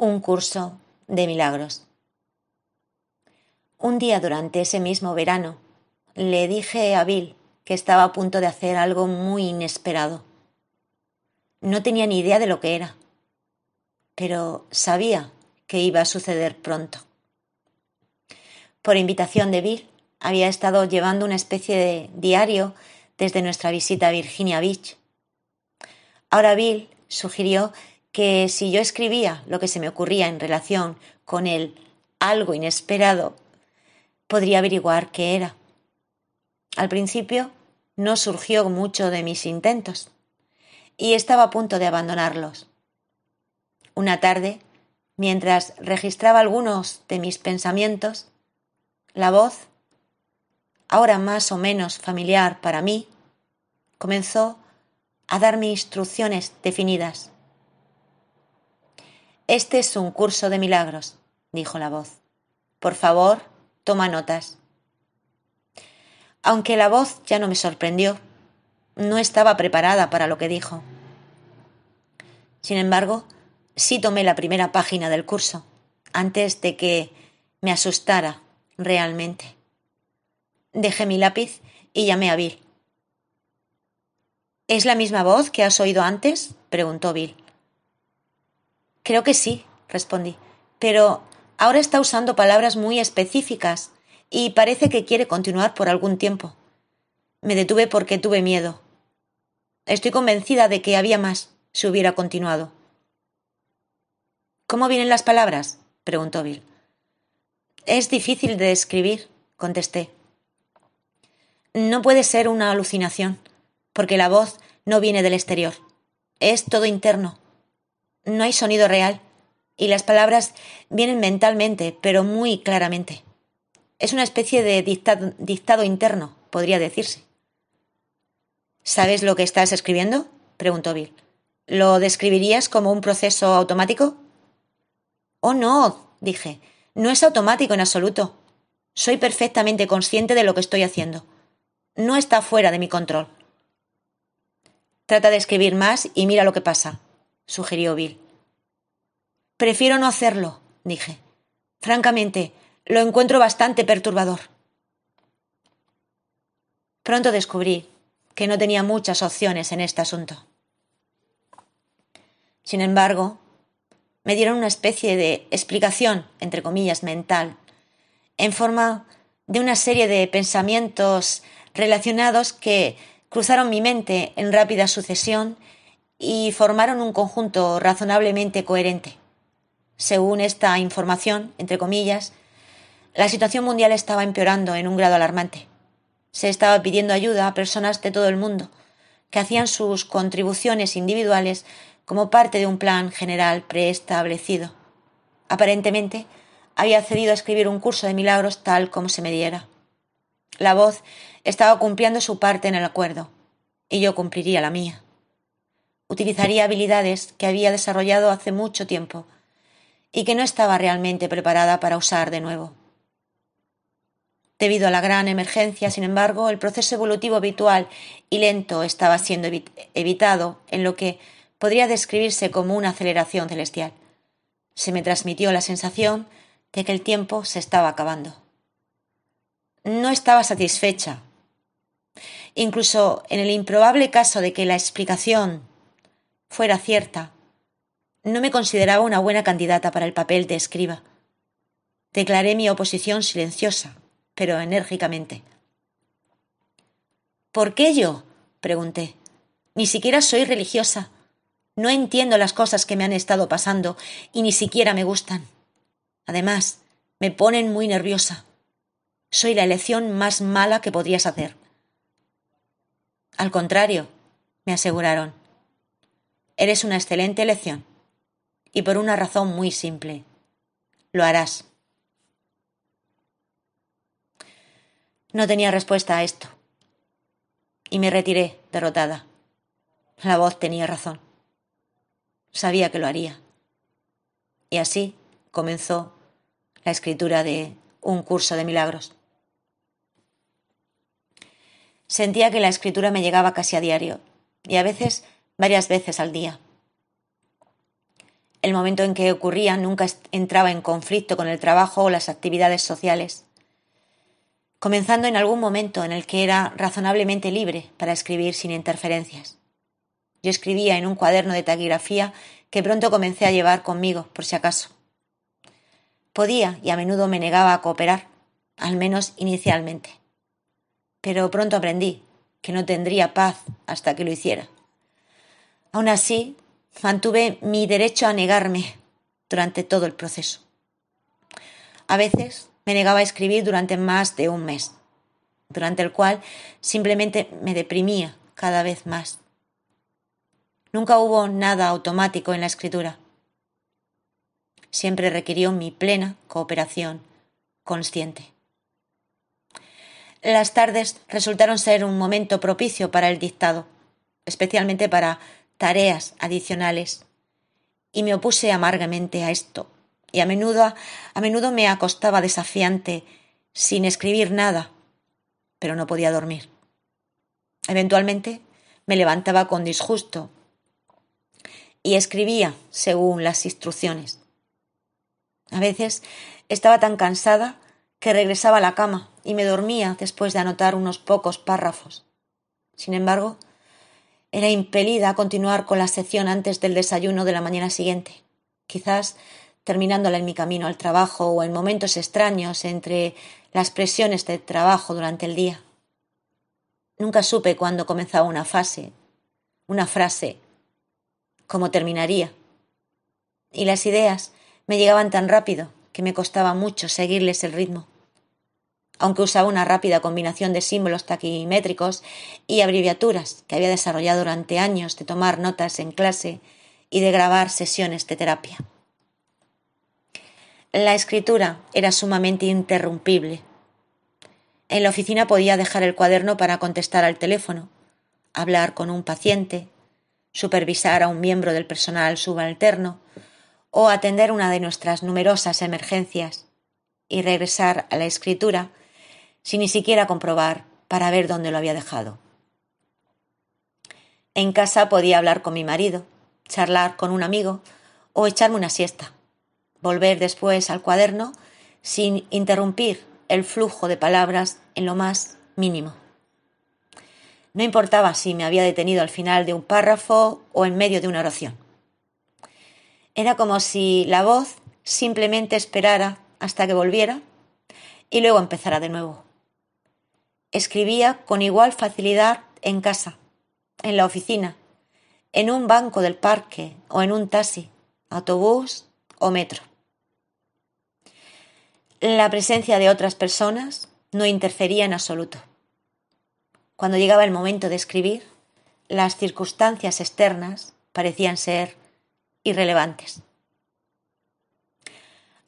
Un curso de milagros. Un día durante ese mismo verano le dije a Bill que estaba a punto de hacer algo muy inesperado. No tenía ni idea de lo que era, pero sabía que iba a suceder pronto. Por invitación de Bill, había estado llevando una especie de diario desde nuestra visita a Virginia Beach. Ahora Bill sugirió que si yo escribía lo que se me ocurría en relación con el algo inesperado, podría averiguar qué era. Al principio no surgió mucho de mis intentos y estaba a punto de abandonarlos. Una tarde, mientras registraba algunos de mis pensamientos, la voz, ahora más o menos familiar para mí, comenzó a darme instrucciones definidas. Este es un curso de milagros, dijo la voz. Por favor, toma notas. Aunque la voz ya no me sorprendió, no estaba preparada para lo que dijo. Sin embargo, sí tomé la primera página del curso, antes de que me asustara realmente. Dejé mi lápiz y llamé a Bill. ¿Es la misma voz que has oído antes? preguntó Bill. Creo que sí, respondí, pero ahora está usando palabras muy específicas y parece que quiere continuar por algún tiempo. Me detuve porque tuve miedo. Estoy convencida de que había más si hubiera continuado. ¿Cómo vienen las palabras? preguntó Bill. Es difícil de describir, contesté. No puede ser una alucinación, porque la voz no viene del exterior. Es todo interno no hay sonido real y las palabras vienen mentalmente, pero muy claramente. Es una especie de dictado, interno, podría decirse. ¿Sabes lo que estás escribiendo? preguntó Bill. ¿Lo describirías como un proceso automático? Oh, no, dije. No es automático en absoluto. Soy perfectamente consciente de lo que estoy haciendo. No está fuera de mi control. Trata de escribir más y mira lo que pasa, sugirió Bill. Prefiero no hacerlo, dije. Francamente, lo encuentro bastante perturbador. Pronto descubrí que no tenía muchas opciones en este asunto. Sin embargo, me dieron una especie de explicación, entre comillas, mental, en forma de una serie de pensamientos relacionados que cruzaron mi mente en rápida sucesión y formaron un conjunto razonablemente coherente. Según esta información, entre comillas, la situación mundial estaba empeorando en un grado alarmante. Se estaba pidiendo ayuda a personas de todo el mundo, que hacían sus contribuciones individuales como parte de un plan general preestablecido. Aparentemente, había cedido a escribir un curso de milagros tal como se me diera. La voz estaba cumpliendo su parte en el acuerdo, y yo cumpliría la mía utilizaría habilidades que había desarrollado hace mucho tiempo y que no estaba realmente preparada para usar de nuevo. Debido a la gran emergencia, sin embargo, el proceso evolutivo habitual y lento estaba siendo evitado en lo que podría describirse como una aceleración celestial. Se me transmitió la sensación de que el tiempo se estaba acabando. No estaba satisfecha. Incluso en el improbable caso de que la explicación fuera cierta, no me consideraba una buena candidata para el papel de escriba. Declaré mi oposición silenciosa, pero enérgicamente. ¿Por qué yo? pregunté. Ni siquiera soy religiosa. No entiendo las cosas que me han estado pasando y ni siquiera me gustan. Además, me ponen muy nerviosa. Soy la elección más mala que podrías hacer. Al contrario, me aseguraron. Eres una excelente elección. Y por una razón muy simple. Lo harás. No tenía respuesta a esto. Y me retiré, derrotada. La voz tenía razón. Sabía que lo haría. Y así comenzó la escritura de un curso de milagros. Sentía que la escritura me llegaba casi a diario y a veces varias veces al día. El momento en que ocurría nunca entraba en conflicto con el trabajo o las actividades sociales, comenzando en algún momento en el que era razonablemente libre para escribir sin interferencias. Yo escribía en un cuaderno de taquigrafía que pronto comencé a llevar conmigo, por si acaso. Podía y a menudo me negaba a cooperar, al menos inicialmente. Pero pronto aprendí que no tendría paz hasta que lo hiciera. Aún así, mantuve mi derecho a negarme durante todo el proceso. A veces me negaba a escribir durante más de un mes, durante el cual simplemente me deprimía cada vez más. Nunca hubo nada automático en la escritura. Siempre requirió mi plena cooperación consciente. Las tardes resultaron ser un momento propicio para el dictado, especialmente para tareas adicionales. Y me opuse amargamente a esto, y a menudo, a menudo me acostaba desafiante, sin escribir nada, pero no podía dormir. Eventualmente me levantaba con disgusto y escribía según las instrucciones. A veces estaba tan cansada que regresaba a la cama y me dormía después de anotar unos pocos párrafos. Sin embargo, era impelida a continuar con la sección antes del desayuno de la mañana siguiente, quizás terminándola en mi camino al trabajo o en momentos extraños entre las presiones de trabajo durante el día. Nunca supe cuándo comenzaba una fase, una frase, cómo terminaría. Y las ideas me llegaban tan rápido que me costaba mucho seguirles el ritmo aunque usaba una rápida combinación de símbolos taquimétricos y abreviaturas que había desarrollado durante años de tomar notas en clase y de grabar sesiones de terapia. La escritura era sumamente interrumpible. En la oficina podía dejar el cuaderno para contestar al teléfono, hablar con un paciente, supervisar a un miembro del personal subalterno o atender una de nuestras numerosas emergencias y regresar a la escritura sin ni siquiera comprobar para ver dónde lo había dejado. En casa podía hablar con mi marido, charlar con un amigo o echarme una siesta. Volver después al cuaderno sin interrumpir el flujo de palabras en lo más mínimo. No importaba si me había detenido al final de un párrafo o en medio de una oración. Era como si la voz simplemente esperara hasta que volviera y luego empezara de nuevo. Escribía con igual facilidad en casa, en la oficina, en un banco del parque o en un taxi, autobús o metro. La presencia de otras personas no interfería en absoluto. Cuando llegaba el momento de escribir, las circunstancias externas parecían ser irrelevantes.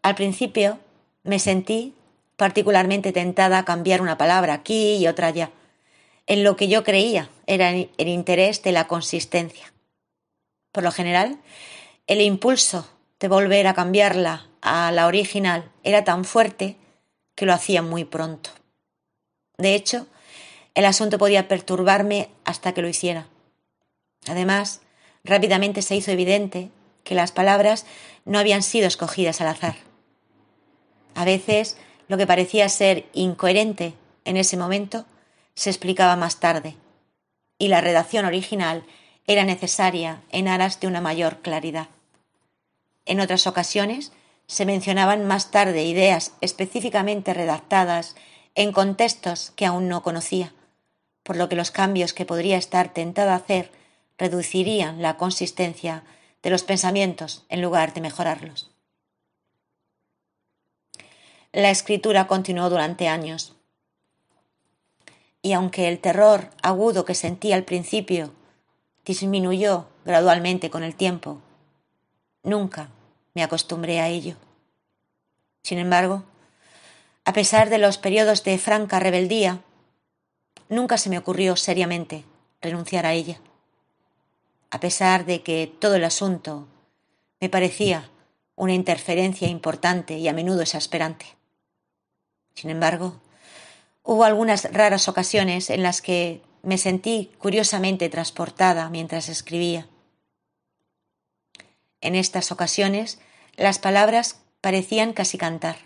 Al principio me sentí particularmente tentada a cambiar una palabra aquí y otra allá. En lo que yo creía era el interés de la consistencia. Por lo general, el impulso de volver a cambiarla a la original era tan fuerte que lo hacía muy pronto. De hecho, el asunto podía perturbarme hasta que lo hiciera. Además, rápidamente se hizo evidente que las palabras no habían sido escogidas al azar. A veces lo que parecía ser incoherente en ese momento se explicaba más tarde, y la redacción original era necesaria en aras de una mayor claridad. En otras ocasiones se mencionaban más tarde ideas específicamente redactadas en contextos que aún no conocía, por lo que los cambios que podría estar tentado a hacer reducirían la consistencia de los pensamientos en lugar de mejorarlos la escritura continuó durante años. Y aunque el terror agudo que sentí al principio disminuyó gradualmente con el tiempo, nunca me acostumbré a ello. Sin embargo, a pesar de los periodos de franca rebeldía, nunca se me ocurrió seriamente renunciar a ella, a pesar de que todo el asunto me parecía una interferencia importante y a menudo exasperante. Sin embargo, hubo algunas raras ocasiones en las que me sentí curiosamente transportada mientras escribía. En estas ocasiones las palabras parecían casi cantar,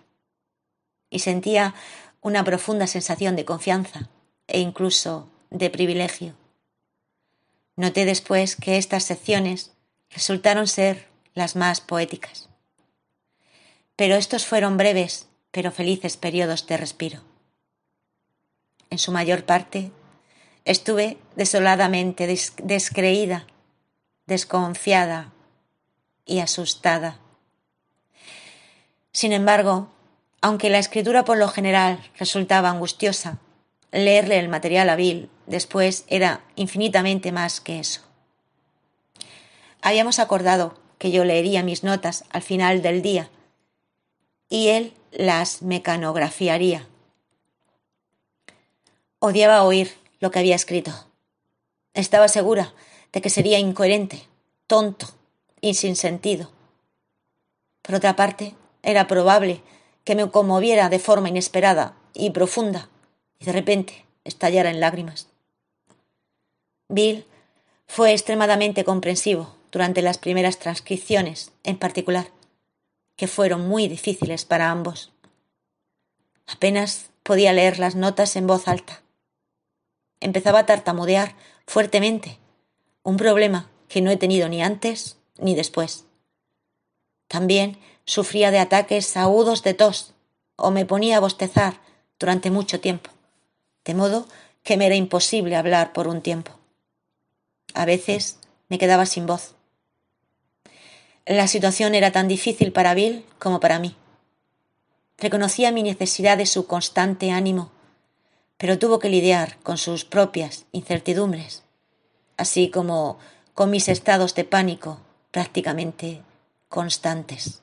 y sentía una profunda sensación de confianza e incluso de privilegio. Noté después que estas secciones resultaron ser las más poéticas. Pero estos fueron breves pero felices periodos de respiro. En su mayor parte, estuve desoladamente descreída, desconfiada y asustada. Sin embargo, aunque la escritura por lo general resultaba angustiosa, leerle el material a Bill después era infinitamente más que eso. Habíamos acordado que yo leería mis notas al final del día y él las mecanografiaría. Odiaba oír lo que había escrito. Estaba segura de que sería incoherente, tonto y sin sentido. Por otra parte, era probable que me conmoviera de forma inesperada y profunda, y de repente estallara en lágrimas. Bill fue extremadamente comprensivo durante las primeras transcripciones, en particular que fueron muy difíciles para ambos. Apenas podía leer las notas en voz alta. Empezaba a tartamudear fuertemente, un problema que no he tenido ni antes ni después. También sufría de ataques agudos de tos o me ponía a bostezar durante mucho tiempo, de modo que me era imposible hablar por un tiempo. A veces me quedaba sin voz. La situación era tan difícil para Bill como para mí. Reconocía mi necesidad de su constante ánimo, pero tuvo que lidiar con sus propias incertidumbres, así como con mis estados de pánico prácticamente constantes.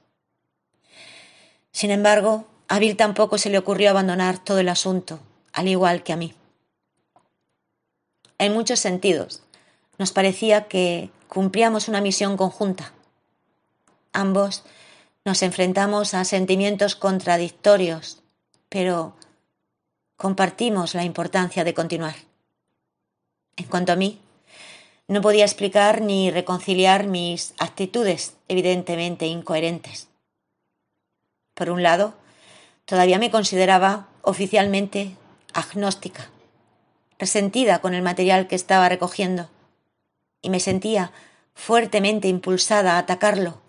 Sin embargo, a Bill tampoco se le ocurrió abandonar todo el asunto, al igual que a mí. En muchos sentidos, nos parecía que cumplíamos una misión conjunta Ambos nos enfrentamos a sentimientos contradictorios, pero compartimos la importancia de continuar. En cuanto a mí, no podía explicar ni reconciliar mis actitudes evidentemente incoherentes. Por un lado, todavía me consideraba oficialmente agnóstica, resentida con el material que estaba recogiendo, y me sentía fuertemente impulsada a atacarlo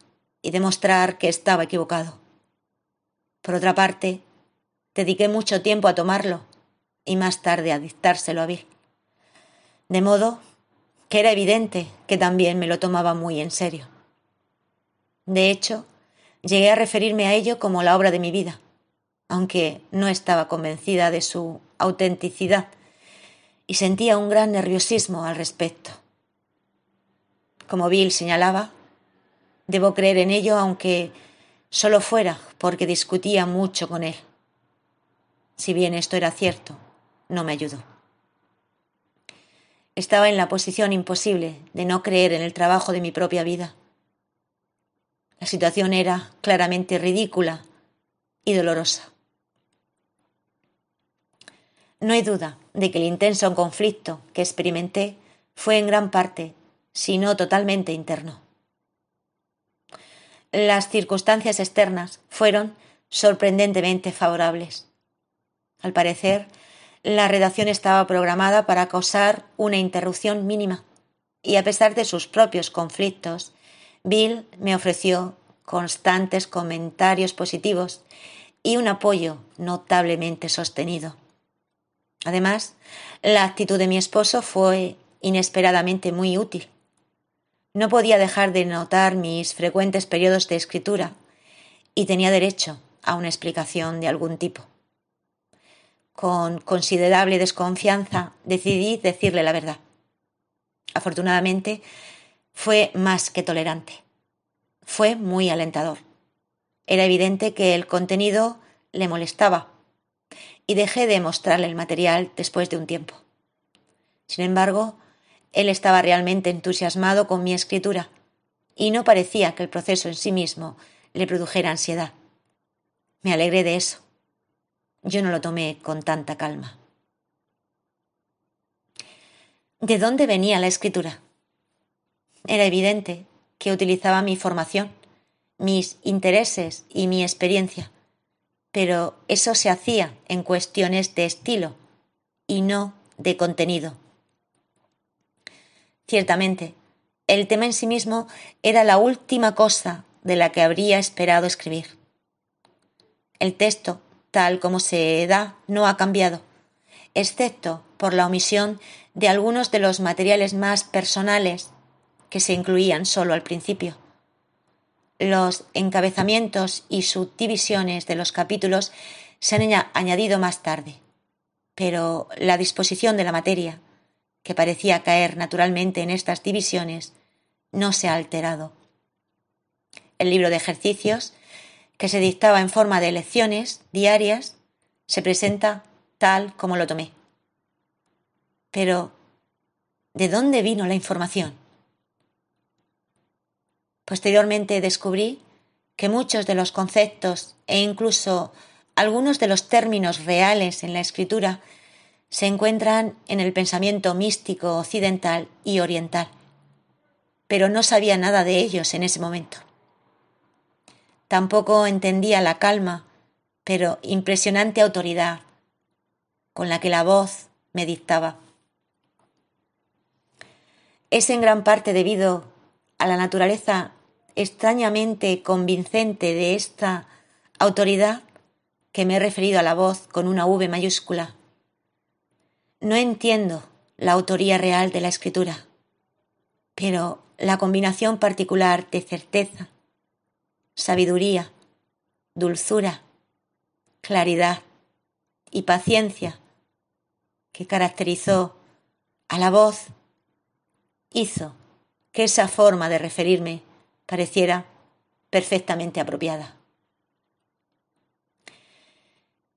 y demostrar que estaba equivocado. Por otra parte, dediqué mucho tiempo a tomarlo y más tarde a dictárselo a Bill. De modo que era evidente que también me lo tomaba muy en serio. De hecho, llegué a referirme a ello como la obra de mi vida, aunque no estaba convencida de su autenticidad y sentía un gran nerviosismo al respecto. Como Bill señalaba, Debo creer en ello aunque solo fuera porque discutía mucho con él. Si bien esto era cierto, no me ayudó. Estaba en la posición imposible de no creer en el trabajo de mi propia vida. La situación era claramente ridícula y dolorosa. No hay duda de que el intenso conflicto que experimenté fue en gran parte, si no totalmente interno las circunstancias externas fueron sorprendentemente favorables. Al parecer, la redacción estaba programada para causar una interrupción mínima, y a pesar de sus propios conflictos, Bill me ofreció constantes comentarios positivos y un apoyo notablemente sostenido. Además, la actitud de mi esposo fue inesperadamente muy útil. No podía dejar de notar mis frecuentes periodos de escritura y tenía derecho a una explicación de algún tipo. Con considerable desconfianza decidí decirle la verdad. Afortunadamente, fue más que tolerante. Fue muy alentador. Era evidente que el contenido le molestaba y dejé de mostrarle el material después de un tiempo. Sin embargo, él estaba realmente entusiasmado con mi escritura, y no parecía que el proceso en sí mismo le produjera ansiedad. Me alegré de eso. Yo no lo tomé con tanta calma. ¿De dónde venía la escritura? Era evidente que utilizaba mi formación, mis intereses y mi experiencia, pero eso se hacía en cuestiones de estilo y no de contenido. Ciertamente, el tema en sí mismo era la última cosa de la que habría esperado escribir. El texto, tal como se da, no ha cambiado, excepto por la omisión de algunos de los materiales más personales que se incluían solo al principio. Los encabezamientos y subdivisiones de los capítulos se han añadido más tarde, pero la disposición de la materia, que parecía caer naturalmente en estas divisiones, no se ha alterado. El libro de ejercicios, que se dictaba en forma de lecciones diarias, se presenta tal como lo tomé. Pero, ¿de dónde vino la información? Posteriormente descubrí que muchos de los conceptos e incluso algunos de los términos reales en la escritura se encuentran en el pensamiento místico occidental y oriental, pero no sabía nada de ellos en ese momento. Tampoco entendía la calma, pero impresionante autoridad con la que la voz me dictaba. Es en gran parte debido a la naturaleza extrañamente convincente de esta autoridad que me he referido a la voz con una V mayúscula no entiendo la autoría real de la escritura, pero la combinación particular de certeza, sabiduría, dulzura, claridad y paciencia que caracterizó a la voz hizo que esa forma de referirme pareciera perfectamente apropiada.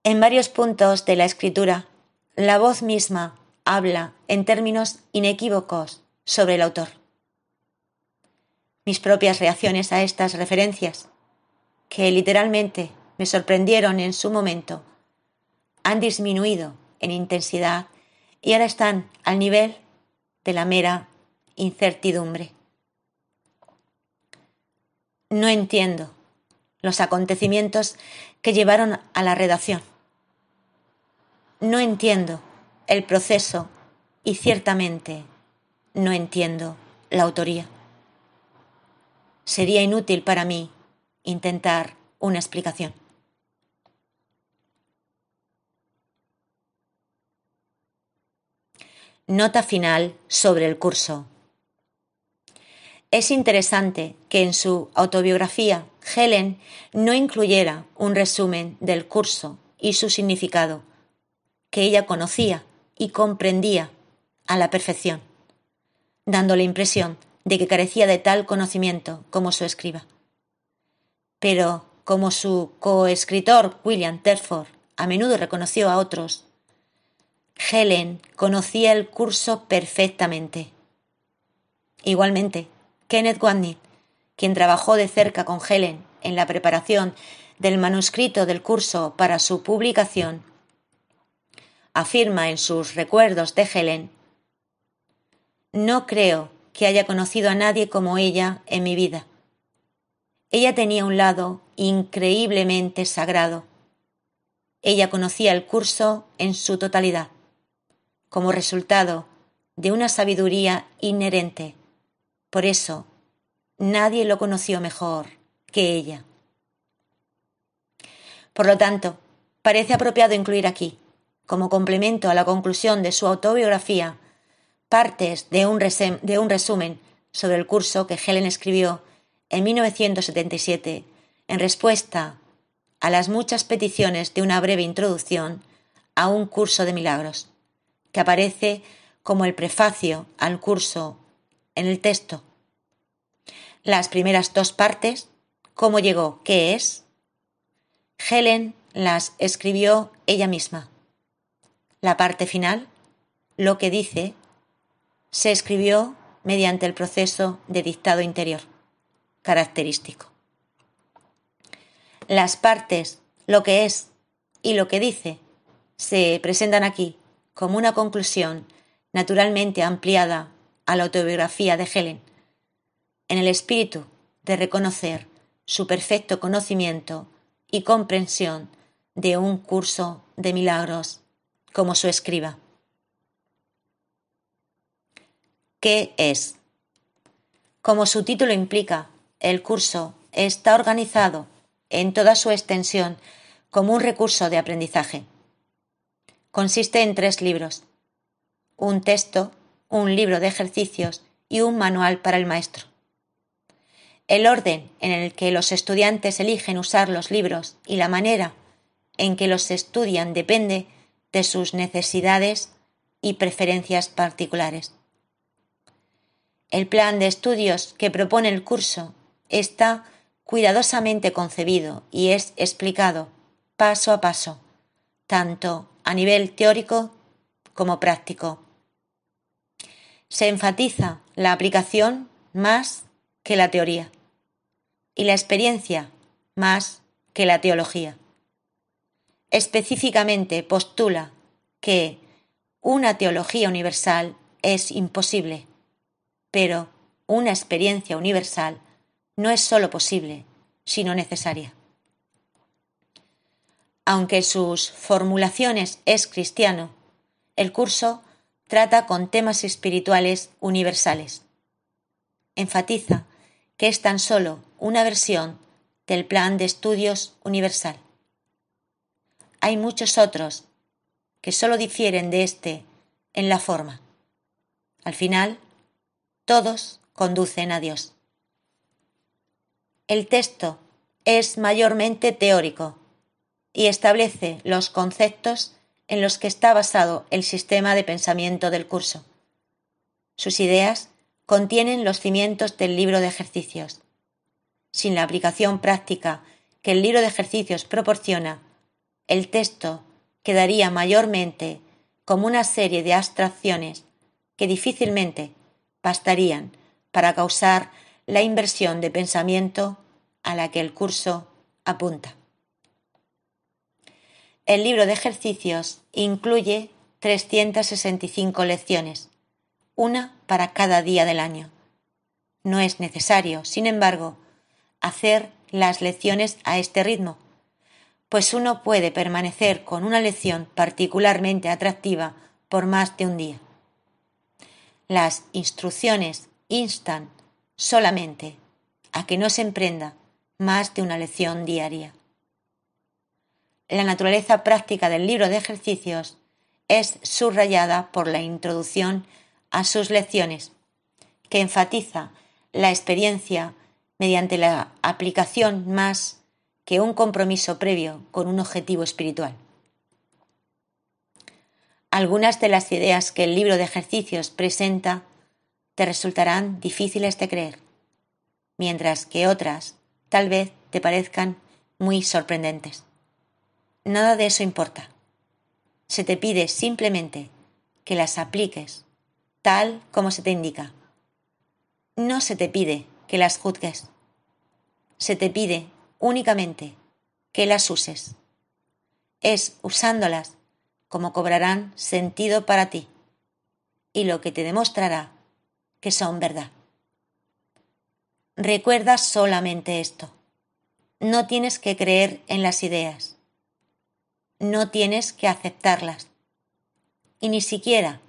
En varios puntos de la escritura la voz misma habla en términos inequívocos sobre el autor. Mis propias reacciones a estas referencias, que literalmente me sorprendieron en su momento, han disminuido en intensidad y ahora están al nivel de la mera incertidumbre. No entiendo los acontecimientos que llevaron a la redacción no entiendo el proceso y ciertamente no entiendo la autoría. Sería inútil para mí intentar una explicación. Nota final sobre el curso. Es interesante que en su autobiografía Helen no incluyera un resumen del curso y su significado, que ella conocía y comprendía a la perfección, dando la impresión de que carecía de tal conocimiento como su escriba. Pero como su coescritor William Terford a menudo reconoció a otros, Helen conocía el curso perfectamente. Igualmente, Kenneth Wadney, quien trabajó de cerca con Helen en la preparación del manuscrito del curso para su publicación, afirma en sus recuerdos de Helen. No creo que haya conocido a nadie como ella en mi vida. Ella tenía un lado increíblemente sagrado. Ella conocía el curso en su totalidad, como resultado de una sabiduría inherente. Por eso, nadie lo conoció mejor que ella. Por lo tanto, parece apropiado incluir aquí como complemento a la conclusión de su autobiografía, partes de un, resumen sobre el curso que Helen escribió en 1977 en respuesta a las muchas peticiones de una breve introducción a un curso de milagros, que aparece como el prefacio al curso en el texto. Las primeras dos partes, cómo llegó, qué es, Helen las escribió ella misma. La parte final, lo que dice, se escribió mediante el proceso de dictado interior, característico. Las partes, lo que es y lo que dice, se presentan aquí como una conclusión naturalmente ampliada a la autobiografía de Helen, en el espíritu de reconocer su perfecto conocimiento y comprensión de un curso de milagros como su escriba. ¿Qué es? Como su título implica, el curso está organizado en toda su extensión como un recurso de aprendizaje. Consiste en tres libros, un texto, un libro de ejercicios y un manual para el maestro. El orden en el que los estudiantes eligen usar los libros y la manera en que los estudian depende de sus necesidades y preferencias particulares. El plan de estudios que propone el curso está cuidadosamente concebido y es explicado paso a paso, tanto a nivel teórico como práctico. Se enfatiza la aplicación más que la teoría y la experiencia más que la teología específicamente postula que una teología universal es imposible, pero una experiencia universal no es sólo posible, sino necesaria. Aunque sus formulaciones es cristiano, el curso trata con temas espirituales universales. Enfatiza que es tan solo una versión del plan de estudios universal hay muchos otros que solo difieren de este en la forma. Al final, todos conducen a Dios. El texto es mayormente teórico y establece los conceptos en los que está basado el sistema de pensamiento del curso. Sus ideas contienen los cimientos del libro de ejercicios. Sin la aplicación práctica que el libro de ejercicios proporciona, el texto quedaría mayormente como una serie de abstracciones que difícilmente bastarían para causar la inversión de pensamiento a la que el curso apunta. El libro de ejercicios incluye 365 lecciones, una para cada día del año. No es necesario, sin embargo, hacer las lecciones a este ritmo, pues uno puede permanecer con una lección particularmente atractiva por más de un día. Las instrucciones instan solamente a que no se emprenda más de una lección diaria. La naturaleza práctica del libro de ejercicios es subrayada por la introducción a sus lecciones, que enfatiza la experiencia mediante la aplicación más que un compromiso previo con un objetivo espiritual. Algunas de las ideas que el libro de ejercicios presenta te resultarán difíciles de creer, mientras que otras tal vez te parezcan muy sorprendentes. Nada de eso importa. Se te pide simplemente que las apliques tal como se te indica. No se te pide que las juzgues. Se te pide únicamente que las uses. Es usándolas como cobrarán sentido para ti y lo que te demostrará que son verdad. Recuerda solamente esto. No tienes que creer en las ideas. No tienes que aceptarlas. Y ni siquiera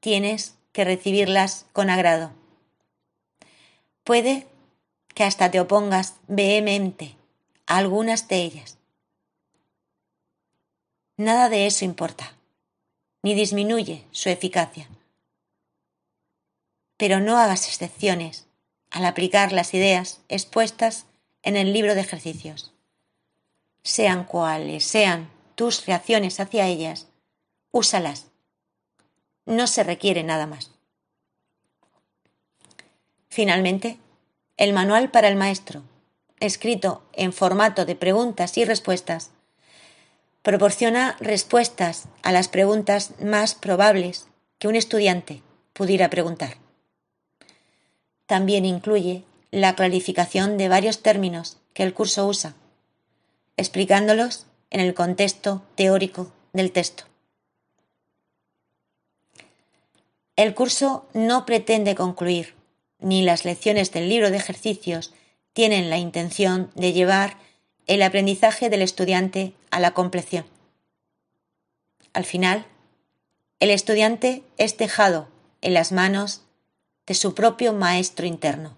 tienes que recibirlas con agrado. Puede que hasta te opongas vehemente algunas de ellas. Nada de eso importa, ni disminuye su eficacia. Pero no hagas excepciones al aplicar las ideas expuestas en el libro de ejercicios. Sean cuales sean tus reacciones hacia ellas, úsalas. No se requiere nada más. Finalmente, el manual para el maestro escrito en formato de preguntas y respuestas proporciona respuestas a las preguntas más probables que un estudiante pudiera preguntar. También incluye la clarificación de varios términos que el curso usa, explicándolos en el contexto teórico del texto. El curso no pretende concluir ni las lecciones del libro de ejercicios tienen la intención de llevar el aprendizaje del estudiante a la compleción. Al final, el estudiante es dejado en las manos de su propio maestro interno,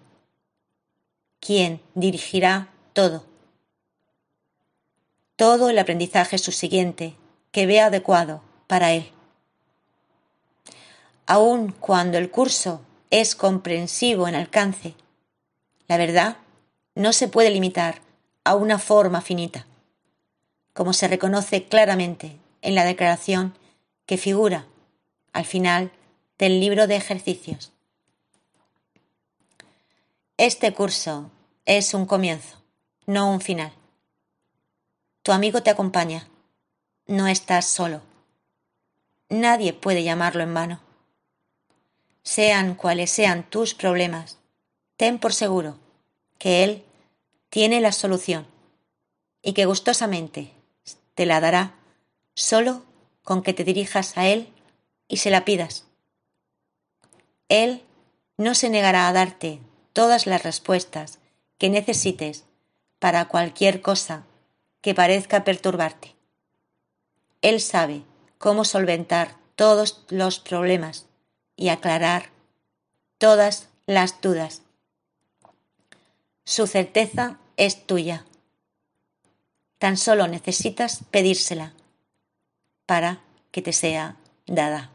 quien dirigirá todo. Todo el aprendizaje subsiguiente que vea adecuado para él. Aun cuando el curso es comprensivo en alcance, la verdad no se puede limitar a una forma finita, como se reconoce claramente en la declaración que figura al final del libro de ejercicios. Este curso es un comienzo, no un final. Tu amigo te acompaña, no estás solo. Nadie puede llamarlo en vano. Sean cuales sean tus problemas, ten por seguro que él tiene la solución y que gustosamente te la dará solo con que te dirijas a Él y se la pidas. Él no se negará a darte todas las respuestas que necesites para cualquier cosa que parezca perturbarte. Él sabe cómo solventar todos los problemas y aclarar todas las dudas. Su certeza es tuya. Tan solo necesitas pedírsela para que te sea dada.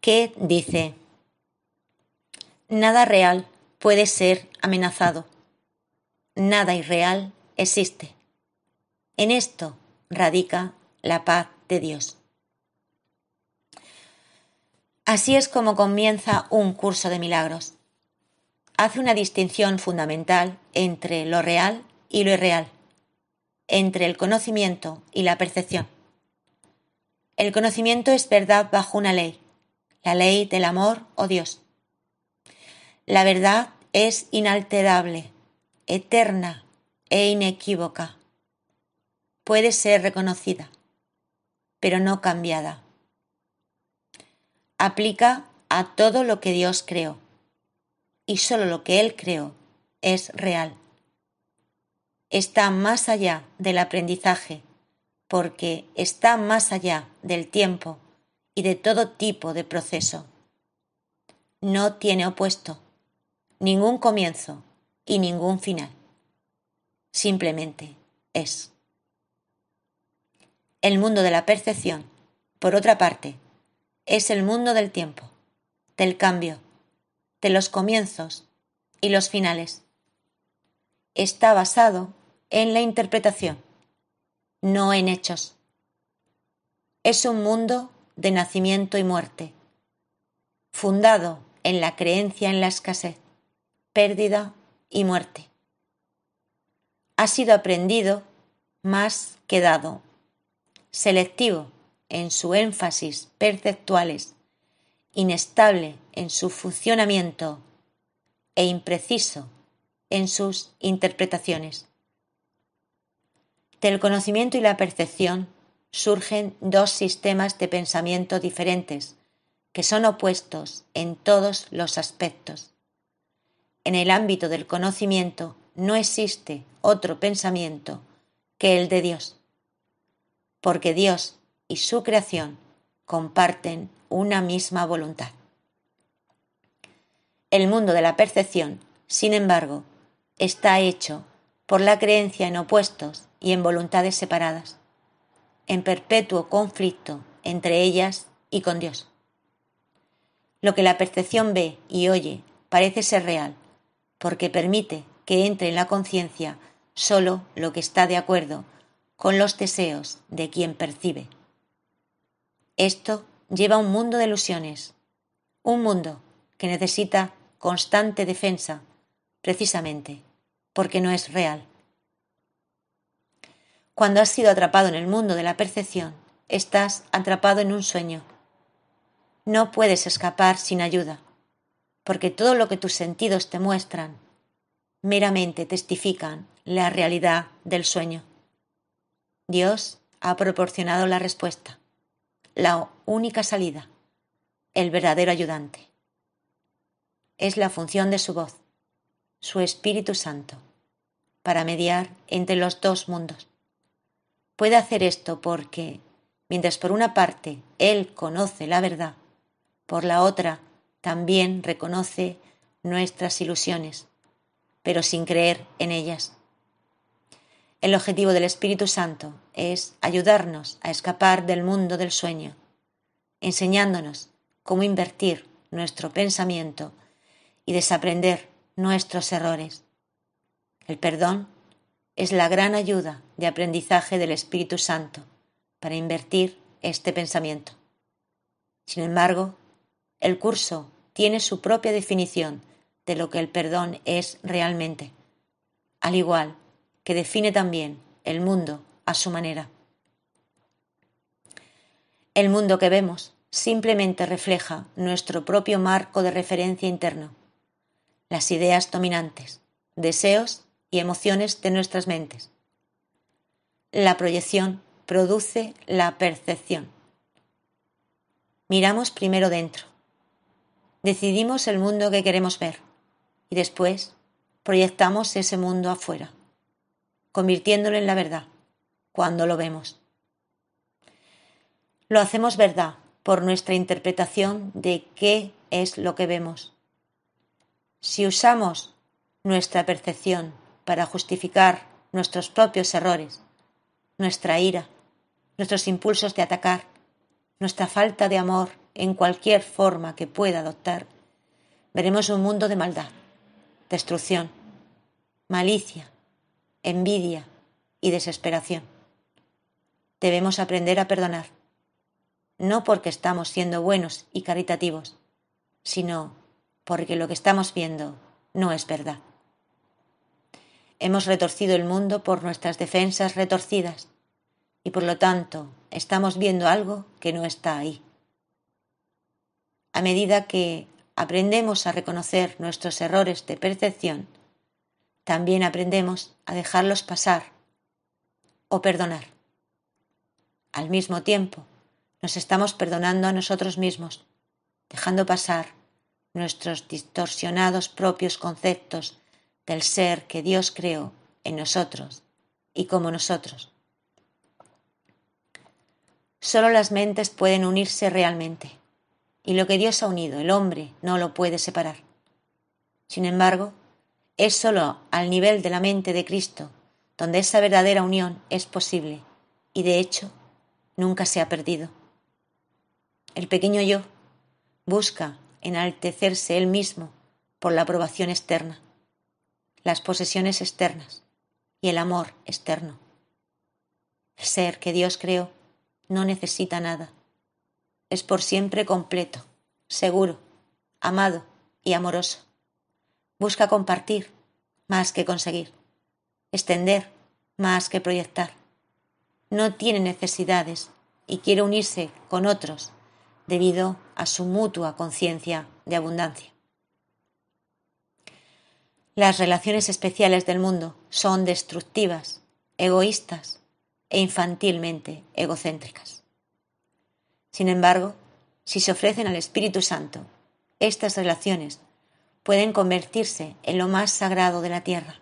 ¿Qué dice? Nada real puede ser amenazado. Nada irreal existe. En esto radica la paz de Dios. Así es como comienza un curso de milagros. Hace una distinción fundamental entre lo real y lo irreal, entre el conocimiento y la percepción. El conocimiento es verdad bajo una ley, la ley del amor o Dios. La verdad es inalterable, eterna e inequívoca. Puede ser reconocida, pero no cambiada aplica a todo lo que Dios creó. Y solo lo que Él creó es real. Está más allá del aprendizaje, porque está más allá del tiempo y de todo tipo de proceso. No tiene opuesto, ningún comienzo y ningún final. Simplemente es. El mundo de la percepción, por otra parte, es el mundo del tiempo, del cambio, de los comienzos y los finales. Está basado en la interpretación, no en hechos. Es un mundo de nacimiento y muerte, fundado en la creencia en la escasez, pérdida y muerte. Ha sido aprendido más que dado, selectivo, en su énfasis perceptuales, inestable en su funcionamiento e impreciso en sus interpretaciones. Del conocimiento y la percepción surgen dos sistemas de pensamiento diferentes, que son opuestos en todos los aspectos. En el ámbito del conocimiento no existe otro pensamiento que el de Dios, porque Dios y su creación comparten una misma voluntad. El mundo de la percepción, sin embargo, está hecho por la creencia en opuestos y en voluntades separadas, en perpetuo conflicto entre ellas y con Dios. Lo que la percepción ve y oye parece ser real, porque permite que entre en la conciencia solo lo que está de acuerdo con los deseos de quien percibe. Esto lleva a un mundo de ilusiones, un mundo que necesita constante defensa, precisamente, porque no es real. Cuando has sido atrapado en el mundo de la percepción, estás atrapado en un sueño. No puedes escapar sin ayuda, porque todo lo que tus sentidos te muestran meramente testifican la realidad del sueño. Dios ha proporcionado la respuesta la única salida, el verdadero ayudante. Es la función de su voz, su Espíritu Santo, para mediar entre los dos mundos. Puede hacer esto porque, mientras por una parte Él conoce la verdad, por la otra también reconoce nuestras ilusiones, pero sin creer en ellas. El objetivo del Espíritu Santo es ayudarnos a escapar del mundo del sueño, enseñándonos cómo invertir nuestro pensamiento y desaprender nuestros errores. El perdón es la gran ayuda de aprendizaje del Espíritu Santo para invertir este pensamiento. Sin embargo, el curso tiene su propia definición de lo que el perdón es realmente, al igual que define también el mundo a su manera. El mundo que vemos simplemente refleja nuestro propio marco de referencia interno, las ideas dominantes, deseos y emociones de nuestras mentes. La proyección produce la percepción. Miramos primero dentro, decidimos el mundo que queremos ver y después proyectamos ese mundo afuera convirtiéndolo en la verdad, cuando lo vemos. Lo hacemos verdad por nuestra interpretación de qué es lo que vemos. Si usamos nuestra percepción para justificar nuestros propios errores, nuestra ira, nuestros impulsos de atacar, nuestra falta de amor en cualquier forma que pueda adoptar, veremos un mundo de maldad, destrucción, malicia, envidia y desesperación. Debemos aprender a perdonar, no porque estamos siendo buenos y caritativos, sino porque lo que estamos viendo no es verdad. Hemos retorcido el mundo por nuestras defensas retorcidas y por lo tanto estamos viendo algo que no está ahí. A medida que aprendemos a reconocer nuestros errores de percepción, también aprendemos a dejarlos pasar o perdonar. Al mismo tiempo, nos estamos perdonando a nosotros mismos, dejando pasar nuestros distorsionados propios conceptos del ser que Dios creó en nosotros y como nosotros. Solo las mentes pueden unirse realmente, y lo que Dios ha unido, el hombre no lo puede separar. Sin embargo, es sólo al nivel de la mente de Cristo donde esa verdadera unión es posible y de hecho nunca se ha perdido. El pequeño yo busca enaltecerse él mismo por la aprobación externa, las posesiones externas y el amor externo. El ser que Dios creó no necesita nada. Es por siempre completo, seguro, amado y amoroso. Busca compartir, más que conseguir. Extender, más que proyectar. No tiene necesidades y quiere unirse con otros debido a su mutua conciencia de abundancia. Las relaciones especiales del mundo son destructivas, egoístas e infantilmente egocéntricas. Sin embargo, si se ofrecen al Espíritu Santo, estas relaciones pueden convertirse en lo más sagrado de la tierra.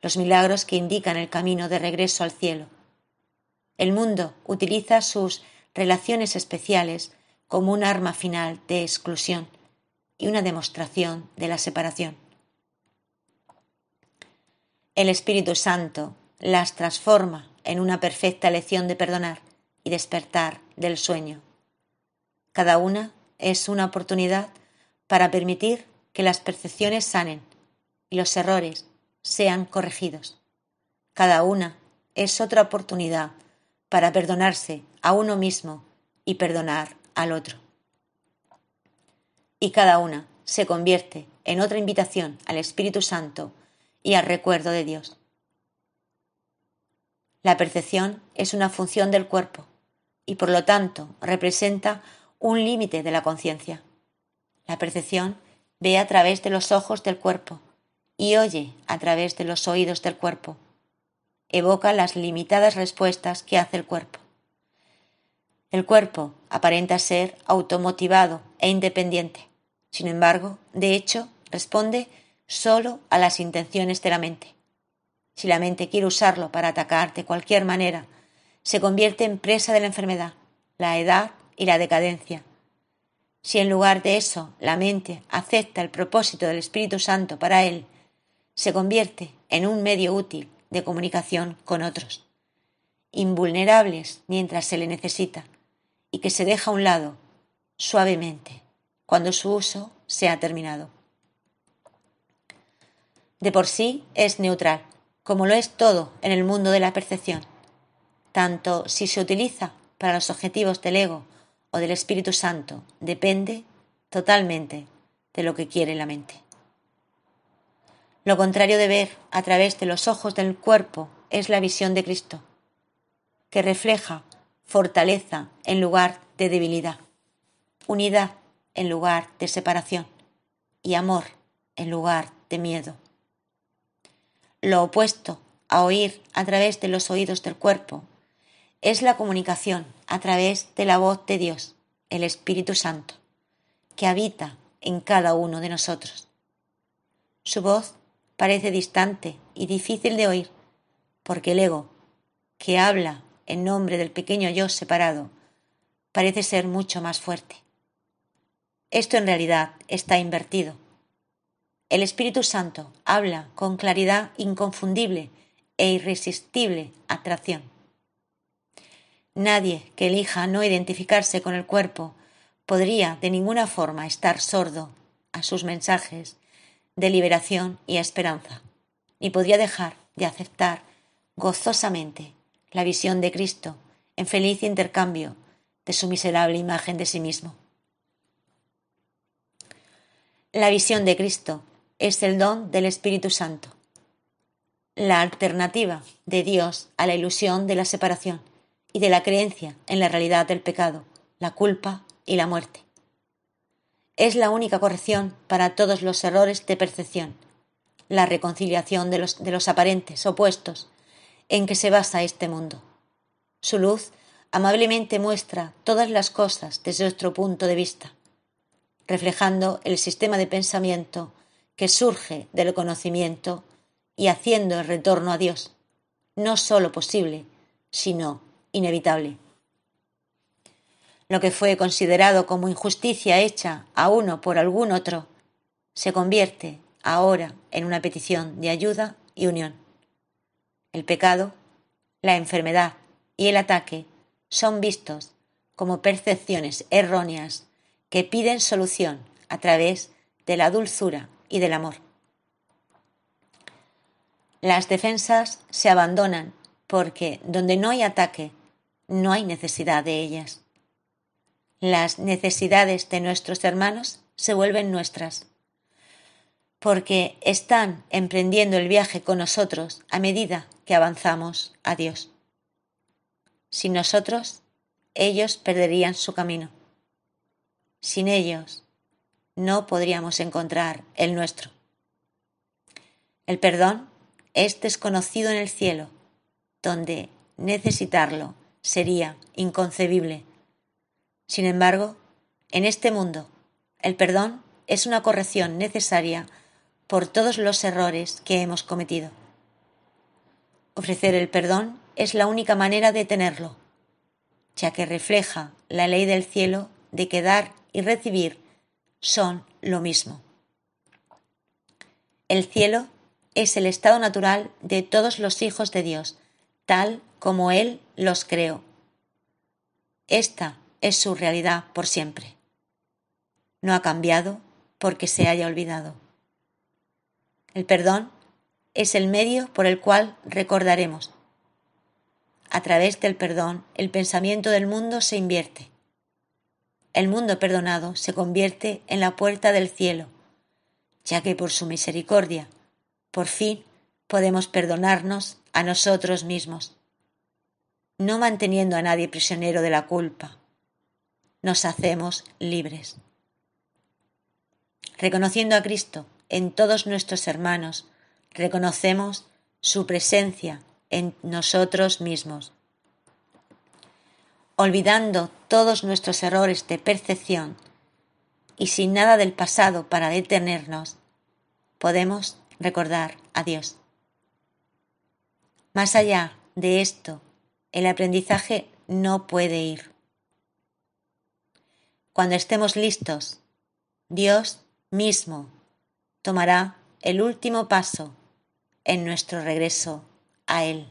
Los milagros que indican el camino de regreso al cielo. El mundo utiliza sus relaciones especiales como un arma final de exclusión y una demostración de la separación. El Espíritu Santo las transforma en una perfecta lección de perdonar y despertar del sueño. Cada una es una oportunidad para permitir que las percepciones sanen y los errores sean corregidos. Cada una es otra oportunidad para perdonarse a uno mismo y perdonar al otro. Y cada una se convierte en otra invitación al Espíritu Santo y al recuerdo de Dios. La percepción es una función del cuerpo y por lo tanto representa un límite de la conciencia. La percepción ve a través de los ojos del cuerpo y oye a través de los oídos del cuerpo. Evoca las limitadas respuestas que hace el cuerpo. El cuerpo aparenta ser automotivado e independiente. Sin embargo, de hecho, responde solo a las intenciones de la mente. Si la mente quiere usarlo para atacar de cualquier manera, se convierte en presa de la enfermedad, la edad y la decadencia, si en lugar de eso la mente acepta el propósito del Espíritu Santo para él, se convierte en un medio útil de comunicación con otros, invulnerables mientras se le necesita, y que se deja a un lado suavemente cuando su uso se ha terminado. De por sí es neutral, como lo es todo en el mundo de la percepción, tanto si se utiliza para los objetivos del ego del Espíritu Santo depende totalmente de lo que quiere la mente. Lo contrario de ver a través de los ojos del cuerpo es la visión de Cristo, que refleja fortaleza en lugar de debilidad, unidad en lugar de separación y amor en lugar de miedo. Lo opuesto a oír a través de los oídos del cuerpo es la comunicación a través de la voz de Dios, el Espíritu Santo, que habita en cada uno de nosotros. Su voz parece distante y difícil de oír, porque el ego, que habla en nombre del pequeño yo separado, parece ser mucho más fuerte. Esto en realidad está invertido. El Espíritu Santo habla con claridad inconfundible e irresistible atracción. Nadie que elija no identificarse con el cuerpo podría de ninguna forma estar sordo a sus mensajes de liberación y esperanza, ni podría dejar de aceptar gozosamente la visión de Cristo en feliz intercambio de su miserable imagen de sí mismo. La visión de Cristo es el don del Espíritu Santo, la alternativa de Dios a la ilusión de la separación y de la creencia en la realidad del pecado, la culpa y la muerte. Es la única corrección para todos los errores de percepción, la reconciliación de los, aparentes opuestos en que se basa este mundo. Su luz amablemente muestra todas las cosas desde nuestro punto de vista, reflejando el sistema de pensamiento que surge del conocimiento y haciendo el retorno a Dios, no sólo posible, sino inevitable. Lo que fue considerado como injusticia hecha a uno por algún otro se convierte ahora en una petición de ayuda y unión. El pecado, la enfermedad y el ataque son vistos como percepciones erróneas que piden solución a través de la dulzura y del amor. Las defensas se abandonan porque donde no hay ataque no hay necesidad de ellas. Las necesidades de nuestros hermanos se vuelven nuestras, porque están emprendiendo el viaje con nosotros a medida que avanzamos a Dios. Sin nosotros, ellos perderían su camino. Sin ellos, no podríamos encontrar el nuestro. El perdón es desconocido en el cielo, donde necesitarlo sería inconcebible. Sin embargo, en este mundo, el perdón es una corrección necesaria por todos los errores que hemos cometido. Ofrecer el perdón es la única manera de tenerlo, ya que refleja la ley del cielo de que dar y recibir son lo mismo. El cielo es el estado natural de todos los hijos de Dios, tal como Él los creó. Esta es su realidad por siempre. No ha cambiado porque se haya olvidado. El perdón es el medio por el cual recordaremos. A través del perdón, el pensamiento del mundo se invierte. El mundo perdonado se convierte en la puerta del cielo, ya que por su misericordia, por fin, podemos perdonarnos a nosotros mismos no manteniendo a nadie prisionero de la culpa. Nos hacemos libres. Reconociendo a Cristo en todos nuestros hermanos, reconocemos su presencia en nosotros mismos. Olvidando todos nuestros errores de percepción y sin nada del pasado para detenernos, podemos recordar a Dios. Más allá de esto el aprendizaje no puede ir. Cuando estemos listos, Dios mismo tomará el último paso en nuestro regreso a Él.